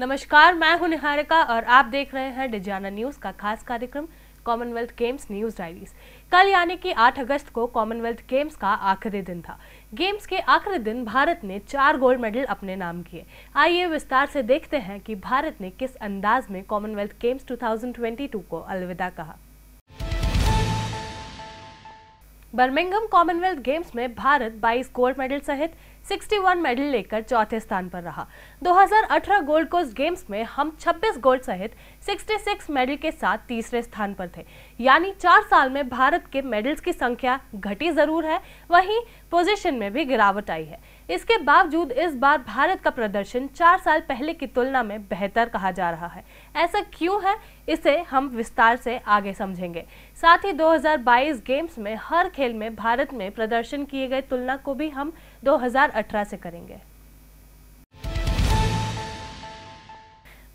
नमस्कार मैं हूं निहारिका और आप देख रहे हैं डिजाना न्यूज का खास कार्यक्रम कॉमनवेल्थ गेम्स न्यूज डायरीज कल यानी कि 8 अगस्त को कॉमनवेल्थ गेम्स का आखिरी दिन था गेम्स के आखिरी दिन भारत ने चार गोल्ड मेडल अपने नाम किए आइए विस्तार से देखते हैं कि भारत ने किस अंदाज में कॉमनवेल्थ गेम्स 2022 को अलविदा कहा बर्मिंगम कॉमनवेल्थ गेम्स में भारत 22 गोल्ड मेडल सहित 61 मेडल लेकर चौथे स्थान पर रहा 2018 गोल्ड कोस्ट गेम्स में हम 26 गोल्ड सहित 66 मेडल के साथ तीसरे स्थान पर थे यानी चार साल में भारत के मेडल्स की संख्या घटी जरूर है वहीं पोजीशन में भी गिरावट आई है इसके बावजूद इस बार भारत का प्रदर्शन चार साल पहले की तुलना में बेहतर कहा जा रहा है ऐसा क्यों है इसे हम विस्तार से आगे समझेंगे साथ ही 2022 गेम्स में हर खेल में भारत में प्रदर्शन किए गए तुलना को भी हम 2018 से करेंगे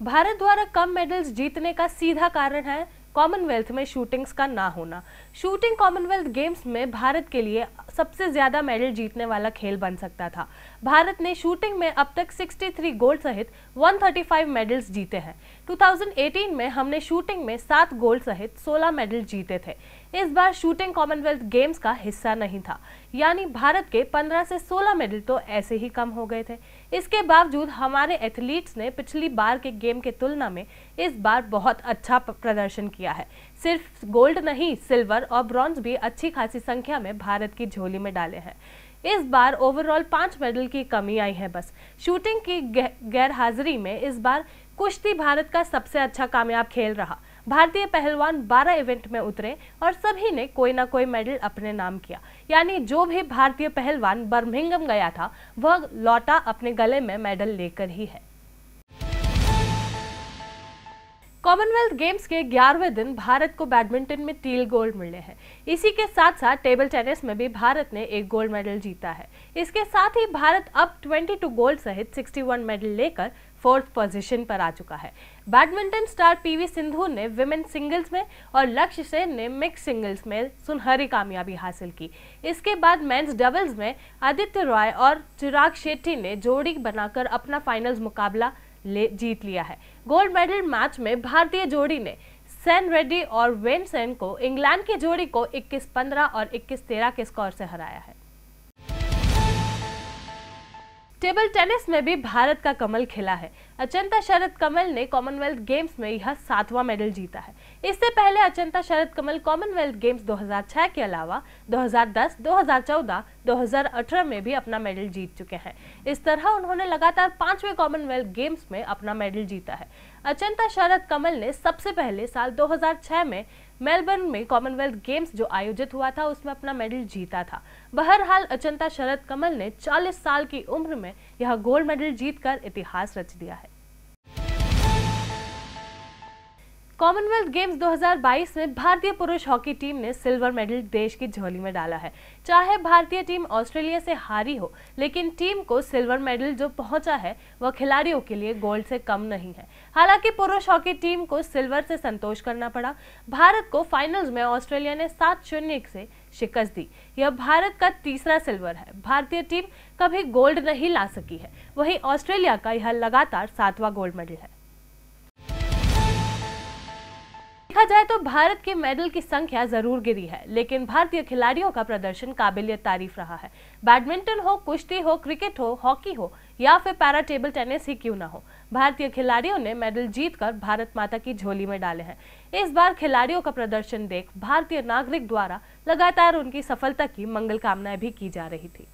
भारत द्वारा कम मेडल्स जीतने का सीधा कारण है कॉमनवेल्थ में शूटिंग्स का ना होना शूटिंग कॉमनवेल्थ गेम्स में भारत के लिए सबसे ज़्यादा मेडल जीतने वाला खेल बन सकता था भारत ने शूटिंग में अब तक 63 गोल्ड सहित 135 मेडल्स जीते हैं 2018 में हमने शूटिंग में सात गोल्ड सहित 16 मेडल जीते थे इस बार शूटिंग कॉमनवेल्थ गेम्स का हिस्सा नहीं था यानी भारत के 15 से 16 मेडल तो ऐसे ही कम हो गए थे इसके बावजूद हमारे एथलीट्स ने पिछली बार के गेम के तुलना में इस बार बहुत अच्छा प्रदर्शन किया है सिर्फ गोल्ड नहीं सिल्वर और ब्रॉन्ज भी अच्छी खासी संख्या में भारत की झोली में डाले हैं इस बार ओवरऑल पाँच मेडल की कमी आई है बस शूटिंग की गैरहाजिरी में इस बार कुश्ती भारत का सबसे अच्छा कामयाब खेल रहा भारतीय पहलवान 12 इवेंट में उतरे और सभी ने कोई ना कोई मेडल अपने नाम किया यानी जो भी भारतीय पहलवान बर्मिंगम गया था वह लौटा अपने गले में मेडल लेकर ही है कॉमनवेल्थ गेम्स के ग्यारहवें दिन भारत को बैडमिंटन में तीन गोल्ड मिले हैं इसी के साथ साथ टेबल टेनिस में भी भारत ने एक गोल्ड मेडल जीता है इसके साथ ही भारत अब 22 गोल्ड सहित 61 मेडल लेकर फोर्थ पोजीशन पर आ चुका है बैडमिंटन स्टार पीवी सिंधु ने विमेन सिंगल्स में और लक्ष्य सेन ने मिक्स सिंगल्स में सुनहरी कामयाबी हासिल की इसके बाद मेंस डबल्स में आदित्य रॉय और चिराग शेट्टी ने जोड़ी बनाकर अपना फाइनल्स मुकाबला जीत लिया है गोल्ड मेडल मैच में भारतीय जोड़ी ने सेन रेड्डी और वेन सेन को इंग्लैंड की जोड़ी को 21-15 और 21-13 के स्कोर से हराया है टेबल टेनिस में भी भारत का कमल खिला है अचंता शरद कमल ने कॉमनवेल्थ गेम्स में यह सातवां मेडल जीता है इससे पहले अचंता शरद कमल कॉमनवेल्थ गेम्स 2006 के अलावा 2010, 2014, 2018 में भी अपना मेडल जीत चुके हैं इस तरह उन्होंने लगातार पांचवें कॉमनवेल्थ गेम्स में अपना मेडल जीता है अचंता शरद कमल ने सबसे पहले साल दो में मेलबर्न में कॉमनवेल्थ गेम्स जो आयोजित हुआ था उसमें अपना मेडल जीता था बहरहाल अचंता शरद कमल ने 40 साल की उम्र में यह गोल्ड मेडल जीतकर इतिहास रच दिया है कॉमनवेल्थ गेम्स 2022 में भारतीय पुरुष हॉकी टीम ने सिल्वर मेडल देश की झोली में डाला है चाहे भारतीय टीम ऑस्ट्रेलिया से हारी हो लेकिन टीम को सिल्वर मेडल जो पहुंचा है वह खिलाड़ियों के लिए गोल्ड से कम नहीं है हालांकि पुरुष हॉकी टीम को सिल्वर से संतोष करना पड़ा भारत को फाइनल्स में ऑस्ट्रेलिया ने सात शून्य से शिकस्त दी यह भारत का तीसरा सिल्वर है भारतीय टीम कभी गोल्ड नहीं ला सकी है वही ऑस्ट्रेलिया का यह लगातार सातवां गोल्ड मेडल है जाए तो भारत के मेडल की संख्या जरूर गिरी है लेकिन भारतीय खिलाड़ियों का प्रदर्शन काबिलियत तारीफ रहा है बैडमिंटन हो कुश्ती हो क्रिकेट हो हॉकी हो या फिर पैरा टेबल टेनिस ही क्यों ना हो भारतीय खिलाड़ियों ने मेडल जीतकर भारत माता की झोली में डाले हैं इस बार खिलाड़ियों का प्रदर्शन देख भारतीय नागरिक द्वारा लगातार उनकी सफलता की मंगल कामनाएं भी की जा रही थी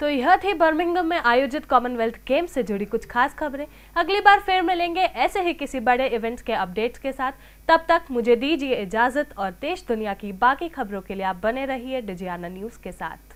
तो यह थी बर्मिंगम में आयोजित कॉमनवेल्थ गेम से जुड़ी कुछ खास खबरें अगली बार फिर मिलेंगे ऐसे ही किसी बड़े इवेंट्स के अपडेट्स के साथ तब तक मुझे दीजिए इजाजत और देश दुनिया की बाकी खबरों के लिए आप बने रहिए डिजियाना न्यूज़ के साथ